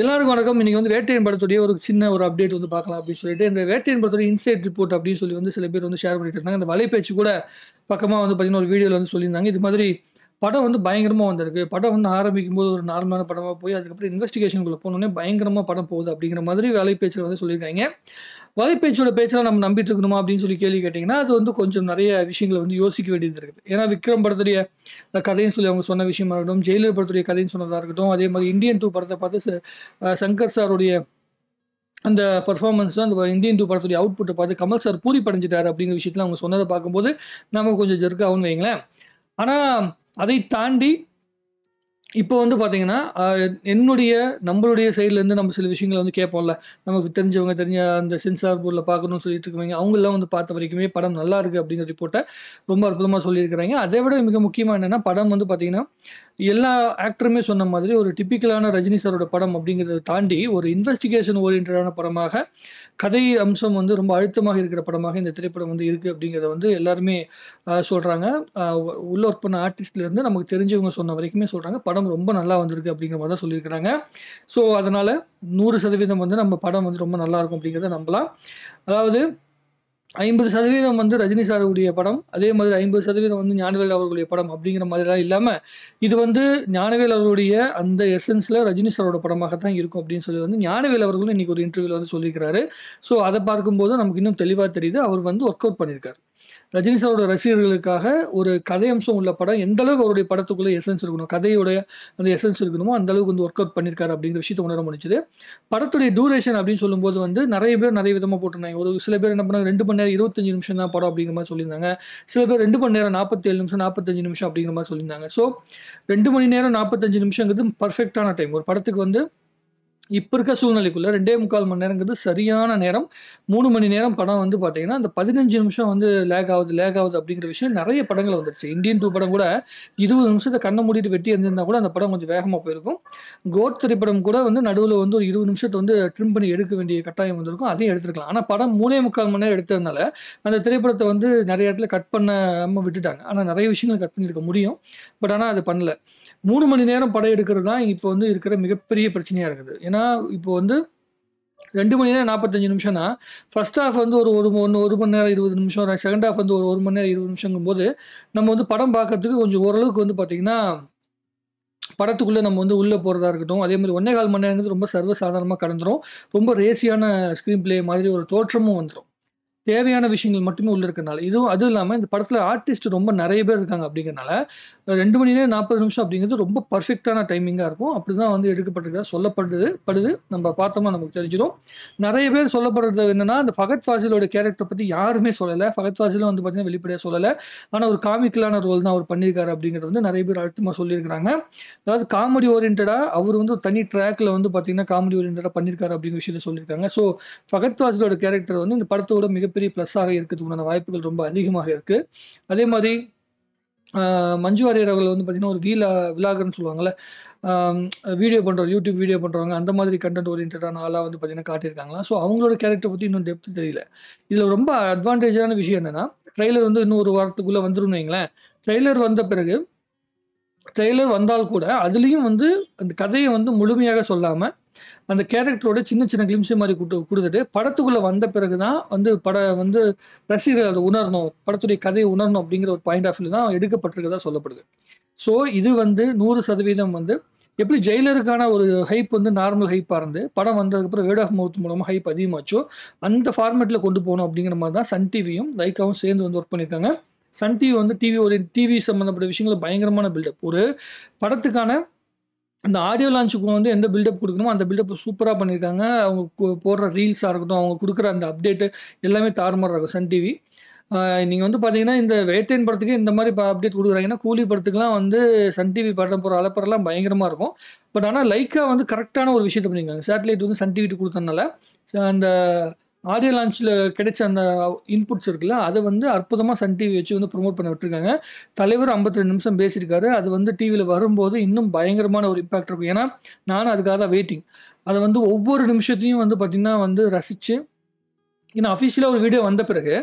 எல்லாருக்கும் வணக்கம் இன்றைக்கி வந்து வேட்டையன் படத்துடைய ஒரு சின்ன ஒரு அப்டேட் வந்து பார்க்கலாம் அப்படின்னு சொல்லிட்டு இந்த வேட்டையன் படத்துடைய இன்சைட் ரிப்போர்ட் அப்படின்னு சொல்லி வந்து சில பேர் வந்து ஷேர் பண்ணிட்டு இருந்தாங்க அந்த வலைப்பேச்சு கூட பக்கமாக வந்து பார்த்திங்கன்னா ஒரு வீடியோவில் வந்து சொல்லியிருந்தாங்க இது மாதிரி படம் வந்து பயங்கரமாக வந்திருக்கு படம் வந்து ஆரம்பிக்கும் போது ஒரு நார்மலான படமாக போய் அதுக்கப்புறம் இன்வெஸ்டிகேஷனுக்குள்ளே போனோடனே பயங்கரமாக படம் போகுது அப்படிங்கிற மாதிரி வேலை வந்து சொல்லியிருக்காங்க வலைப்பேச்சோட பேச்செல்லாம் நம்ம நம்பிட்டு இருக்கணுமா அப்படின்னு சொல்லி கேள்வி கேட்டிங்கன்னா அது வந்து கொஞ்சம் நிறைய விஷயங்களை வந்து யோசிக்க வேண்டியது இருக்குது ஏன்னா விக்ரம் படத்துடைய கதையும் சொல்லி அவங்க சொன்ன விஷயமா இருக்கட்டும் ஜெயிலர் படத்துடைய கதையும் சொன்னதாக இருக்கட்டும் அதே மாதிரி இந்தியன் டூ படத்தை பார்த்து சங்கர் சாருடைய அந்த பர்ஃபார்மன்ஸ் அந்த இந்தியன் டூ படத்துடைய அவுட்புட்டை பார்த்து கமல் சார் பூரி படைஞ்சிட்டார் அப்படிங்கிற விஷயத்தில் அவங்க சொன்னதை பார்க்கும்போது நமக்கு கொஞ்சம் ஜெர்க்காகவும் வைங்களேன் ஆனால் அதை தாண்டி இப்போ வந்து பார்த்தீங்கன்னா என்னுடைய நம்மளுடைய சைட்லேருந்து நம்ம சில விஷயங்களை வந்து கேட்போம்ல நமக்கு தெரிஞ்சவங்க தெரிஞ்ச அந்த சென்சார் போர்டில் பார்க்கணும்னு சொல்லிட்டு இருக்கவங்க அவங்கெல்லாம் வந்து பார்த்த வரைக்குமே படம் நல்லா இருக்குது அப்படிங்கிற ரிப்போர்ட்டை ரொம்ப அற்புதமாக சொல்லியிருக்கிறாங்க அதை விட மிக முக்கியமாக என்னென்னா படம் வந்து பார்த்திங்கன்னா எல்லா ஆக்டருமே சொன்ன மாதிரி ஒரு டிப்பிக்கலான ரஜினி சாரோட படம் அப்படிங்கிறத தாண்டி ஒரு இன்வெஸ்டிகேஷன் ஓரியன்டான படமாக கதை அம்சம் வந்து ரொம்ப அழுத்தமாக இருக்கிற படமாக இந்த திரைப்படம் வந்து இருக்குது அப்படிங்கிறத வந்து எல்லாருமே சொல்கிறாங்க உள்ள ஒர்க் பண்ண ஆர்டிஸ்ட்லேருந்து நமக்கு தெரிஞ்சவங்க சொன்ன வரைக்குமே சொல்கிறாங்க படம் ரொம்ப நல்லா வந்திருக்கு அப்படிங்கிற மாதிரி தான் சொல்லியிருக்கிறாங்க ஸோ அதனால் நூறு சதவீதம் வந்து நம்ம படம் வந்து ரொம்ப நல்லாயிருக்கும் அப்படிங்கிறத நம்பலாம் அதாவது ஐம்பது சதவீதம் வந்து ரஜினி சாருடைய படம் அதே மாதிரி ஐம்பது சதவீதம் வந்து ஞானவேல் அவர்களுடைய படம் அப்படிங்கிற மாதிரிலாம் இல்லாமல் இது வந்து ஞானவேல் அவர்களுடைய அந்த எசன்ஸில் ரஜினி சாரோட படமாக தான் இருக்கும் அப்படின்னு சொல்லி வந்து ஞானவேல் அவர்களும் இன்றைக்கி ஒரு இன்டர்வியூவில் வந்து சொல்லியிருக்கிறாரு ஸோ அதை பார்க்கும்போது நமக்கு இன்னும் தெளிவாக தெரியுது அவர் வந்து ஒர்க் அவுட் பண்ணியிருக்காரு ரஜினி சாரோட ரசிகர்களுக்காக ஒரு கதை அம்சம் உள்ள படம் எந்த அளவுக்கு அவருடைய படத்துக்குள்ளே எசன்ஸ் இருக்கணும் கதையுடைய அந்த எசன்ஸ் இருக்கணுமோ அந்த அளவுக்கு வந்து ஒர்க் அவுட் பண்ணியிருக்காரு அப்படிங்கிற விஷயத்த உணர முடிச்சுது படத்துடைய டூரேஷன் அப்படின்னு சொல்லும்போது வந்து நிறைய பேர் நிறைய விதமாக போட்டிருந்தாங்க ஒரு சில பேர் என்ன பண்ணாங்க ரெண்டு மணி நேரம் இருபத்தஞ்சு நிமிஷம் தான் படம் அப்படிங்கிற மாதிரி சொல்லியிருந்தாங்க சில பேர் ரெண்டு மணி நேரம் நாற்பத்தேழு நிமிஷம் நாற்பத்தஞ்சு நிமிஷம் அப்படிங்கிற மாதிரி சொல்லியிருந்தாங்க ஸோ ரெண்டு மணி நேரம் நாற்பத்தஞ்சு நிமிஷங்கிறது பர்ஃபெக்டான டைம் ஒரு படத்துக்கு வந்து இப்போ இருக்க சூழ்நிலைக்குள்ளே ரெண்டே முக்கால் மணி நேரங்கிறது சரியான நேரம் மூணு மணி நேரம் படம் வந்து பார்த்தீங்கன்னா அந்த பதினஞ்சு நிமிஷம் வந்து லேக் ஆகுது லேக் ஆகுது அப்படிங்கிற விஷயம் நிறைய படங்கள் வந்துருச்சு இந்தியன் டூ படம் கூட இருபது நிமிஷத்தை கண்ணை மூடிட்டு வெட்டி இருந்திருந்தா கூட அந்த படம் கொஞ்சம் வேகமாக போயிருக்கும் கோட் திரைப்படம் கூட வந்து நடுவில் வந்து ஒரு இருபது நிமிஷத்தை வந்து ட்ரிம் பண்ணி எடுக்க வேண்டிய கட்டாயம் வந்திருக்கும் அதையும் எடுத்துருக்கலாம் ஆனால் படம் மூணே முக்கால் மணி நேரம் எடுத்ததுனால அந்த திரைப்படத்தை வந்து நிறைய இடத்துல கட் பண்ணாமல் விட்டுட்டாங்க ஆனால் நிறைய விஷயங்கள் கட் பண்ணியிருக்க முடியும் பட் ஆனால் அது பண்ணல மூணு மணி நேரம் படம் எடுக்கிறது தான் இப்போ வந்து இருக்கிற மிகப்பெரிய பிரச்சனையாக இருக்குது ஏன்னா பார்த்தீங்கன்னா இப்போ வந்து ரெண்டு மணி நேரம் நாற்பத்தஞ்சு நிமிஷம்னா ஃபஸ்ட் ஹாஃப் வந்து ஒரு ஒரு ஒன்று ஒரு மணி நேரம் இருபது நிமிஷம் செகண்ட் ஹாஃப் வந்து ஒரு ஒரு மணி நேரம் இருபது நிமிஷங்கும் போது நம்ம வந்து படம் பார்க்கறதுக்கு கொஞ்சம் ஓரளவுக்கு வந்து பார்த்திங்கன்னா படத்துக்குள்ளே நம்ம வந்து உள்ளே போகிறதா இருக்கட்டும் அதே மாதிரி ஒன்றே கால் மணி நேரங்கிறது ரொம்ப சர்வசாதாரணமாக கடந்துடும் ரொம்ப ரேசியான ஸ்க்ரீன் பிளே மாதிரி ஒரு தோற்றமும் வந்துடும் தேவையான விஷயங்கள் மட்டுமே உள்ள இருக்கிறனால இதுவும் அதுவும் இல்லாமல் இந்த படத்தில் ஆர்டிஸ்ட் ரொம்ப நிறைய பேர் இருக்காங்க அப்படிங்கிறனால ரெண்டு மணி நேரம் நாற்பது நிமிஷம் அப்படிங்கிறது ரொம்ப பர்ஃபெக்டான டைமிங்காக இருக்கும் அப்படி தான் வந்து எடுக்கப்பட்டிருக்க சொல்லப்படுது படுது நம்ம பார்த்தோமா நமக்கு தெரிஞ்சிடும் நிறைய பேர் சொல்லப்படுறது என்னென்னா அந்த ஃபகத் ஃபாசிலோட கேரக்டர் பற்றி யாருமே சொல்லலை ஃபகத் ஃபாசிலும் வந்து பார்த்திங்கன்னா வெளிப்படையாக சொல்லலை ஆனால் ஒரு காமிக்கலான ரோல் தான் அவர் பண்ணியிருக்காரு அப்படிங்கிறது வந்து நிறைய பேர் அழுத்தமாக சொல்லியிருக்கிறாங்க அதாவது காமெடி ஓரியன்டாக அவர் வந்து தனி ட்ராக்கில் வந்து பார்த்திங்கன்னா காமெடி ஓரியன்டாக பண்ணியிருக்காரு அப்படிங்கிற விஷயத்தை சொல்லியிருக்காங்க ஸோ ஃபகத் ஃபாசிலோட கேரக்டர் வந்து இந்த படத்தோட மிக மிகப்பெரிய ப்ளஸ்ஸாக இருக்கிறதுக்கு உண்டான வாய்ப்புகள் ரொம்ப அதிகமாக இருக்குது அதே மாதிரி மஞ்சு வாரியர் அவர்கள் வந்து பார்த்திங்கன்னா ஒரு வீலா விலாகர்னு சொல்லுவாங்கள்ல வீடியோ பண்ணுறவங்க யூடியூப் வீடியோ பண்ணுறவங்க அந்த மாதிரி கண்டென்ட் ஓரியன்டான ஆளாக வந்து பார்த்திங்கன்னா காட்டியிருக்காங்களா ஸோ அவங்களோட கேரக்டர் பற்றி இன்னும் டெப்த்து தெரியல இதில் ரொம்ப அட்வான்டேஜான விஷயம் என்னென்னா ட்ரெய்லர் வந்து இன்னும் ஒரு வாரத்துக்குள்ளே வந்துருன்னு வைங்களேன் ட்ரெய்லர் வந்த பிறகு ட்ரெய்லர் வந்தால் கூட அதுலேயும் வந்து அந்த கதையை வந்து முழுமையாக சொல்லாமல் அந்த கேரக்டரோட சின்ன சின்ன கிளிம்ஸு மாதிரி கூட்டு கொடுத்துட்டு படத்துக்குள்ளே வந்த பிறகு தான் வந்து பட வந்து ரசிகர்கள் அதை உணரணும் படத்துடைய கதையை உணரணும் அப்படிங்கிற ஒரு பாயிண்ட் ஆஃப் வியூ தான் எடுக்கப்பட்டிருக்கதாக சொல்லப்படுது ஸோ இது வந்து நூறு சதவீதம் வந்து எப்படி ஜெயிலருக்கான ஒரு ஹைப் வந்து நார்மல் ஹைப்பாக இருந்து படம் வந்ததுக்கப்புறம் வேர்ட் ஆஃப் மவுத் மூலமாக ஹைப் அதிகமாச்சோ அந்த ஃபார்மேட்டில் கொண்டு போகணும் அப்படிங்கிற மாதிரி தான் சன் டிவியும் லைக்காவும் சேர்ந்து வந்து ஒர்க் பண்ணியிருக்காங்க சன் டிவி வந்து டிவி ஒரு டிவி சம்மந்தப்பட்ட விஷயங்களை பயங்கரமான பில்டப் ஒரு படத்துக்கான அந்த ஆடியோ லான்ச்சுக்கு வந்து எந்த பில்டப் கொடுக்கணுமோ அந்த பில்டப் சூப்பராக பண்ணியிருக்காங்க அவங்க போடுற ரீல்ஸாக இருக்கட்டும் அவங்க கொடுக்குற அந்த அப்டேட்டு எல்லாமே தாறுமாறு இருக்கும் சன் டிவி நீங்கள் வந்து பார்த்தீங்கன்னா இந்த வேட்டேன் படத்துக்கு இந்த மாதிரி அப்டேட் கொடுக்குறாங்கன்னா கூலி படத்துக்குலாம் வந்து சன் டிவி படம் போகிற அலப்பரெல்லாம் பயங்கரமாக இருக்கும் பட் ஆனால் லைக்காக வந்து கரெக்டான ஒரு விஷயத்தை பண்ணியிருக்காங்க சேட்டலைட் வந்து சன் டிவிட்டு கொடுத்தனால அந்த ஆடியோ லான்ச்சில் கிடைச்ச அந்த இன்புட்ஸ் இருக்குல்ல அதை வந்து அற்புதமாக சன் டிவி வச்சு வந்து ப்ரொமோட் பண்ணி விட்டுருக்காங்க தலைவர் ஐம்பத்தி ரெண்டு நிமிஷம் பேசியிருக்காரு அது வந்து டிவியில் வரும்போது இன்னும் பயங்கரமான ஒரு இம்பாக்ட் இருக்கும் ஏன்னா நானும் அதுக்காக தான் வெயிட்டிங் அதை வந்து ஒவ்வொரு நிமிஷத்தையும் வந்து பார்த்திங்கன்னா வந்து ரசித்து இன்னும் அஃபிஷியலாக ஒரு வீடியோ வந்த பிறகு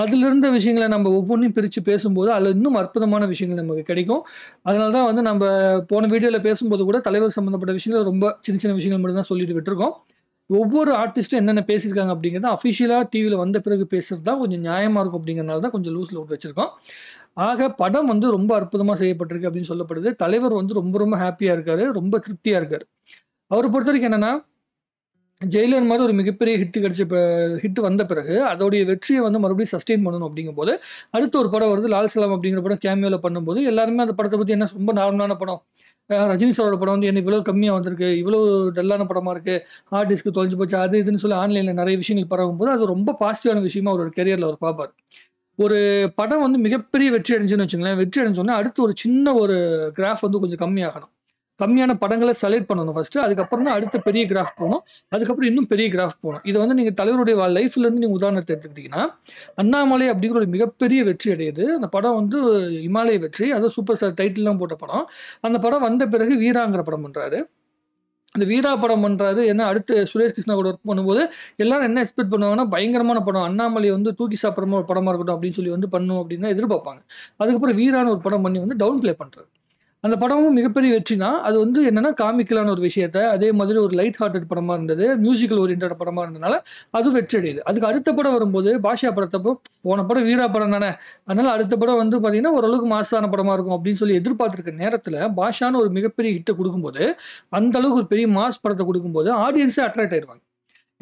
அதிலிருந்த விஷயங்களை நம்ம ஒவ்வொன்றையும் பிரித்து பேசும்போது அதில் இன்னும் அற்புதமான விஷயங்கள் நமக்கு கிடைக்கும் அதனால தான் வந்து நம்ம போன வீடியோவில் பேசும்போது கூட தலைவர் சம்மந்தப்பட்ட விஷயங்கள் ரொம்ப சின்ன சின்ன விஷயங்கள் மட்டும் தான் சொல்லிட்டு விட்டுருக்கோம் ஒவ்வொரு ஆர்டிஸ்ட்டும் என்னென்ன பேசியிருக்காங்க அப்படிங்கிறத அஃபிஷியலாக டிவியில் வந்த பிறகு பேசுகிறது தான் கொஞ்சம் நியாயமாக இருக்கும் அப்படிங்கிறனால தான் கொஞ்சம் லூஸில் விட்டு வச்சுருக்கோம் ஆக படம் வந்து ரொம்ப அற்புதமாக செய்யப்பட்டிருக்கு அப்படின்னு சொல்லப்படுது தலைவர் வந்து ரொம்ப ரொம்ப ஹாப்பியாக இருக்கார் ரொம்ப திருப்தியாக இருக்கார் அவரை பொறுத்த வரைக்கும் என்னென்னா ஜெயிலர் மாதிரி ஒரு மிகப்பெரிய ஹிட் கிடச்ச ஹிட் வந்த பிறகு அதோடைய வெற்றியை வந்து மறுபடியும் சஸ்டெயின் பண்ணணும் அப்படிங்கும் போது அடுத்த ஒரு படம் வருது லால் சலாம் அப்படிங்கிற படம் கேமியோவில் பண்ணும்போது எல்லாருமே அந்த படத்தை பற்றி என்ன ரொம்ப நார்மலான படம் ரஜினி சாரோட படம் வந்து என்ன இவ்வளோ கம்மியாக வந்திருக்கு இவ்வளோ டல்லான படமாக இருக்குது ஹார்ட் டிஸ்க்கு தொலைஞ்சு போச்சு அது இதுன்னு சொல்லி ஆன்லைனில் நிறைய விஷயங்கள் பரவும் போது அது ரொம்ப பாசிட்டிவான விஷயமா அவரோட கெரியரில் அவர் பார்ப்பார் ஒரு படம் வந்து மிகப்பெரிய வெற்றி அடைஞ்சுன்னு வச்சுங்களேன் வெற்றி அடைஞ்சோன்னா அடுத்து ஒரு சின்ன ஒரு கிராஃப் வந்து கொஞ்சம் கம்மியாகணும் கம்மியான படங்களை செலக்ட் பண்ணணும் ஃபர்ஸ்ட் அதுக்கப்புறம் தான் அடுத்த பெரிய கிராஃப் போகணும் அதுக்கப்புறம் இன்னும் பெரிய கிராஃப் போகணும் இதை வந்து நீங்கள் தலைவருடைய லைஃப்ல இருந்து நீங்கள் உதாரணத்தை எடுத்துக்கிட்டீங்கன்னா அண்ணாமலை அப்படிங்கிற ஒரு மிகப்பெரிய வெற்றி அடையுது அந்த படம் வந்து இமாலய வெற்றி அதாவது சூப்பர் ஸ்டார் டைட்டில்லாம் போட்ட படம் அந்த படம் வந்த பிறகு வீராங்கிற படம் பண்ணுறாரு இந்த வீரா படம் பண்ணுறாரு ஏன்னா அடுத்து சுரேஷ் கிருஷ்ணா கூட ஒர்க் பண்ணும்போது எல்லாரும் என்ன எக்ஸ்பெக்ட் பண்ணுவாங்கன்னா பயங்கரமான படம் அண்ணாமலை வந்து தூக்கி சாப்பிட்ற ஒரு படமாக இருக்கட்டும் அப்படின்னு சொல்லி வந்து பண்ணும் அப்படின்னா எதிர்பார்ப்பாங்க அதுக்கப்புறம் வீரான ஒரு படம் பண்ணி வந்து டவுன் ப்ளே பண்ணுறாரு அந்த படமும் மிகப்பெரிய வெற்றி தான் அது வந்து என்னென்னா காமிக்கலான ஒரு விஷயத்த அதே மாதிரி ஒரு லைட் ஹார்ட்டட் படமாக இருந்தது மியூசிக்கல் ஓரியன்ட் படமாக இருந்ததுனால அதுவும் வெற்றி அடையுது அதுக்கு அடுத்த படம் வரும்போது பாஷா படத்தப்போ போன படம் வீரா படம் தானே அதனால் அடுத்த படம் வந்து பார்த்திங்கன்னா ஓரளவுக்கு மாசான படமாக இருக்கும் அப்படின்னு சொல்லி எதிர்பார்த்துருக்க நேரத்தில் பாஷான்னு ஒரு மிகப்பெரிய ஹிட்டை கொடுக்கும்போது அந்தளவுக்கு ஒரு பெரிய மாஸ் படத்தை கொடுக்கும்போது ஆடியன்ஸே அட்ராக்ட் ஆயிடுவாங்க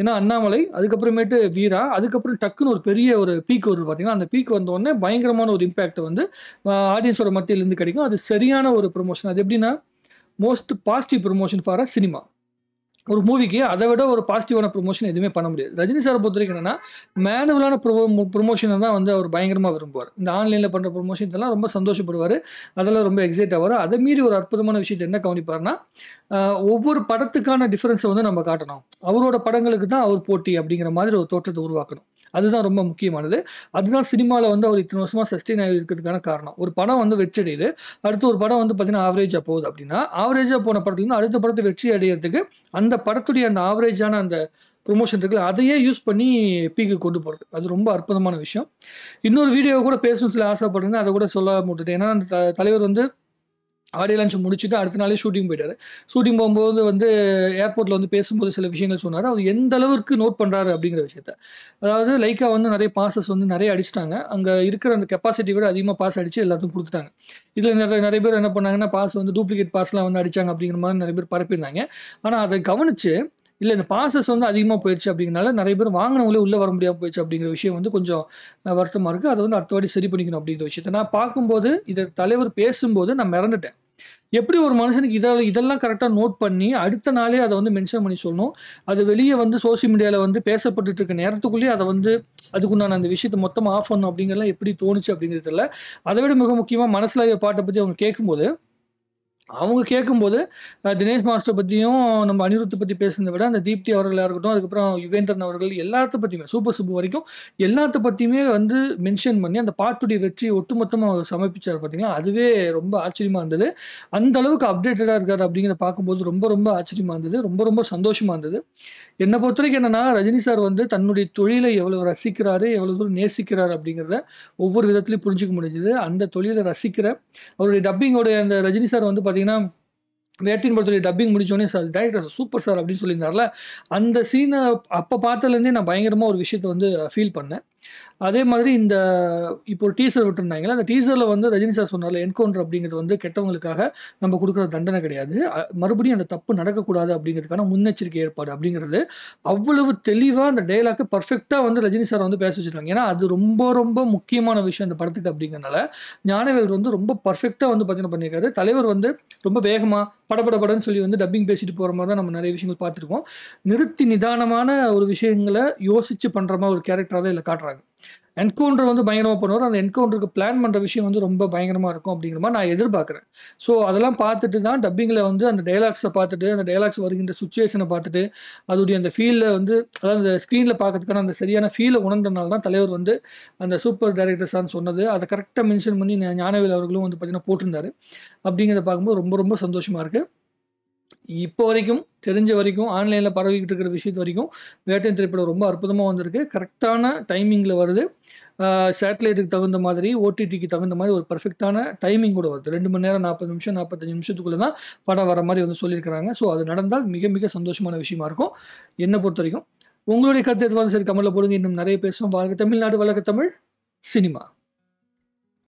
ஏன்னா அண்ணாமலை அதுக்கப்புறமேட்டு வீரா அதுக்கப்புறம் டக்குன்னு ஒரு பெரிய ஒரு பீக் வரும் பார்த்தீங்கன்னா அந்த பீக் வந்தோடனே பயங்கரமான ஒரு இம்பேக்ட் வந்து ஆடியன்ஸோட மத்தியிலேருந்து கிடைக்கும் அது சரியான ஒரு ப்ரொமோஷன் அது எப்படின்னா most positive promotion for a cinema ஒரு மூவிக்கு அதை விட ஒரு பாசிட்டிவான ப்ரொமோஷன் எதுவுமே பண்ண முடியாது ரஜினி சார் பொறுத்த வரைக்கும் என்னென்னா மேனுவலான ப்ரொ ப்ரொமோஷனை தான் வந்து அவர் பயங்கரமாக விரும்புவார் இந்த ஆன்லைனில் பண்ணுற ப்ரொமோஷன் இதெல்லாம் ரொம்ப சந்தோஷப்படுவார் அதெல்லாம் ரொம்ப எக்ஸைட் ஆவார் அதை மீறி ஒரு அற்புதமான விஷயத்தை என்ன கவனிப்பார்னா ஒவ்வொரு படத்துக்கான டிஃப்ரென்ஸை வந்து நம்ம காட்டணும் அவரோட படங்களுக்கு தான் அவர் போட்டி அப்படிங்கிற மாதிரி ஒரு தோற்றத்தை உருவாக்கணும் அதுதான் ரொம்ப முக்கியமானது அதுதான் சினிமாவில் வந்து அவர் இத்தனை வருஷமாக சஸ்டெயின் ஆகி இருக்கிறதுக்கான காரணம் ஒரு படம் வந்து வெற்றி அடையுது அடுத்து ஒரு படம் வந்து பார்த்திங்கனா ஆவரேஜாக போகுது அப்படின்னா ஆவரேஜாக போன படத்துலேருந்து அடுத்த படத்தை வெற்றி அடையிறதுக்கு அந்த படத்துடைய அந்த ஆவரேஜான அந்த ப்ரொமோஷன் இருக்குல்ல அதையே யூஸ் பண்ணி பீக்கு கொண்டு போகிறது அது ரொம்ப அற்புதமான விஷயம் இன்னொரு வீடியோ கூட பேசணும் சில ஆசைப்படுறேன் அதை கூட சொல்ல முடியுது ஏன்னா அந்த தலைவர் வந்து ஆடியோ லஞ்ச் முடிச்சுட்டு அடுத்த நாளே ஷூட்டிங் போயிட்டார் ஷூட்டிங் போகும்போது வந்து ஏர்போர்ட்டில் வந்து பேசும்போது சில விஷயங்கள் சொன்னார் அவர் எந்த அளவுக்கு நோட் பண்ணுறாரு அப்படிங்கிற விஷயத்த அதாவது லைக்கா வந்து நிறைய பாசஸ் வந்து நிறைய அடிச்சிட்டாங்க அங்கே இருக்கிற அந்த கெப்பாசிட்டி விட அதிகமாக பாஸ் அடித்து எல்லாத்துக்கும் கொடுத்துட்டாங்க இதில் நிறைய நிறைய பேர் என்ன பண்ணாங்கன்னா பாஸ் வந்து டூப்ளிகேட் பாஸ்லாம் வந்து அடித்தாங்க அப்படிங்கிற மாதிரி நிறைய பேர் பரப்பியிருந்தாங்க ஆனால் அதை கவனித்து இல்லை இந்த பாசஸ் வந்து அதிகமாக போயிடுச்சு அப்படிங்கிறனால நிறைய பேர் வாங்கினவங்களே உள்ளே வர முடியாமல் போயிடுச்சு அப்படிங்கிற விஷயம் வந்து கொஞ்சம் வருத்தமாக இருக்குது அதை வந்து அடுத்த வாட்டி சரி பண்ணிக்கணும் அப்படிங்கிற விஷயத்தை நான் பார்க்கும்போது இதை தலைவர் பேசும்போது நான் மறந்துட்டேன் எப்படி ஒரு மனுஷனுக்கு இதெல்லாம் இதெல்லாம் கரெக்டாக நோட் பண்ணி அடுத்த நாளே அதை வந்து மென்ஷன் பண்ணி சொல்லணும் அது வெளியே வந்து சோசியல் மீடியாவில் வந்து பேசப்பட்டுட்டு இருக்க நேரத்துக்குள்ளேயே அதை வந்து அதுக்குண்டான அந்த விஷயத்தை மொத்தமாக ஆஃப் பண்ணணும் அப்படிங்கிறலாம் எப்படி தோணுச்சு அப்படிங்கிறதுல அதை விட மிக முக்கியமாக மனசிலாய பாட்டை பற்றி அவங்க கேட்கும்போது அவங்க கேட்கும்போது தினேஷ் மாஸ்டர் பற்றியும் நம்ம அனிருத்தை பற்றி பேசுனதை விட அந்த தீப்தி அவர்களாக இருக்கட்டும் அதுக்கப்புறம் யுகேந்திரன் அவர்கள் எல்லாத்த பற்றியுமே சூப்பர் சூப்பர் வரைக்கும் எல்லாத்த பற்றியுமே வந்து மென்ஷன் பண்ணி அந்த பாட்டுடைய வெற்றி ஒட்டுமொத்தமாக அவர் சமர்ப்பிச்சார் பார்த்தீங்களா அதுவே ரொம்ப ஆச்சரியமாக இருந்தது அந்த அளவுக்கு அப்டேட்டடாக இருக்கார் அப்படிங்கிற பார்க்கும்போது ரொம்ப ரொம்ப ஆச்சரியமாக இருந்தது ரொம்ப ரொம்ப சந்தோஷமாக இருந்தது என்னை பொறுத்த வரைக்கும் என்னென்னா ரஜினி சார் வந்து தன்னுடைய தொழிலை எவ்வளோ ரசிக்கிறாரு எவ்வளோ தூரம் நேசிக்கிறார் அப்படிங்கிறத ஒவ்வொரு விதத்துலையும் புரிஞ்சிக்க முடிஞ்சது அந்த தொழிலை ரசிக்கிற அவருடைய டப்பிங்கோடைய அந்த ரஜினி சார் வந்து பார்த்திங்கன்னா பார்த்தீங்கன்னா வேட்டின் படத்துடைய டப்பிங் முடிச்சோடனே சார் டேரக்டர் சூப்பர் சார் அப்படின்னு சொல்லியிருந்தார்ல அந்த சீனை அப்போ பார்த்ததுலேருந்தே நான் பயங்கரமாக ஒரு விஷயத்த வந்து ஃபீல் பண்ணேன் அதே மாதிரி இந்த இப்போ ஒரு டீசர் விட்டுருந்தாங்களா அந்த டீசரில் வந்து ரஜினி சார் சொன்னால என்கவுண்டர் அப்படிங்கிறது வந்து கெட்டவங்களுக்காக நம்ம கொடுக்குற தண்டனை கிடையாது மறுபடியும் அந்த தப்பு நடக்கக்கூடாது அப்படிங்கிறதுக்கான முன்னெச்சரிக்கை ஏற்பாடு அப்படிங்கிறது அவ்வளவு தெளிவாக அந்த டைலாக்கு பர்ஃபெக்டாக வந்து ரஜினி சார் வந்து பேச வச்சுருக்காங்க ஏன்னா அது ரொம்ப ரொம்ப முக்கியமான விஷயம் இந்த படத்துக்கு அப்படிங்கிறனால ஞானவேல் வந்து ரொம்ப பர்ஃபெக்டாக வந்து பார்த்தீங்கன்னா பண்ணியிருக்காரு தலைவர் வந்து ரொம்ப வேகமாக படப்பட படம்னு சொல்லி வந்து டப்பிங் பேசிட்டு போகிற மாதிரி தான் நம்ம நிறைய விஷயங்கள் பார்த்துருக்கோம் நிறுத்தி நிதானமான ஒரு விஷயங்களை யோசித்து பண்ணுற மாதிரி ஒரு கேரக்டராக தான் இல்லை காட்டுறாங்க என்கவுண்டர் வந்து பயங்கரமாக பண்ணுவார் அந்த என்கவுண்டருக்கு பிளான் பண்ணுற விஷயம் வந்து ரொம்ப பயங்கரமாக இருக்கும் அப்படிங்கிற மாதிரி நான் எதிர்பார்க்குறேன் ஸோ அதெல்லாம் பார்த்துட்டு தான் டப்பிங்கில் வந்து அந்த டைலாக்ஸை பார்த்துட்டு அந்த டைலாக்ஸ் வருகின்ற சுச்சுவேஷனை பார்த்துட்டு அதோடைய அந்த ஃபீலில் வந்து அதாவது அந்த ஸ்க்ரீனில் பார்க்கறதுக்கான அந்த சரியான ஃபீலை உணர்ந்தனால தான் தலைவர் வந்து அந்த சூப்பர் டைரக்டர்ஸான்னு சொன்னது அதை கரெக்டாக மென்ஷன் பண்ணி ஞானவேல் அவர்களும் வந்து பார்த்திங்கன்னா போட்டிருந்தாரு அப்படிங்கிறத பார்க்கும்போது ரொம்ப ரொம்ப சந்தோஷமாக இருக்குது இப்போ வரைக்கும் தெரிஞ்ச வரைக்கும் ஆன்லைனில் பரவிக்கிட்டு இருக்கிற விஷயத்து வரைக்கும் வேட்டையன் திரைப்படம் ரொம்ப அற்புதமாக வந்திருக்கு கரெக்டான டைமிங்கில் வருது சேட்டலைட்டுக்கு தகுந்த மாதிரி ஓடிடிக்கு தகுந்த மாதிரி ஒரு பர்ஃபெக்டான டைமிங் கூட வருது ரெண்டு மணி நேரம் நாற்பது நிமிஷம் நாற்பத்தஞ்சு நிமிஷத்துக்குள்ளே தான் படம் வர மாதிரி வந்து சொல்லியிருக்கிறாங்க ஸோ அது நடந்தால் மிக மிக சந்தோஷமான விஷயமா இருக்கும் என்னை பொறுத்த வரைக்கும் உங்களுடைய கருத்து எதுவாக சரி கமலில் போடுங்க இன்னும் நிறைய பேசும் வாழ்க தமிழ்நாடு வழக்கு தமிழ் சினிமா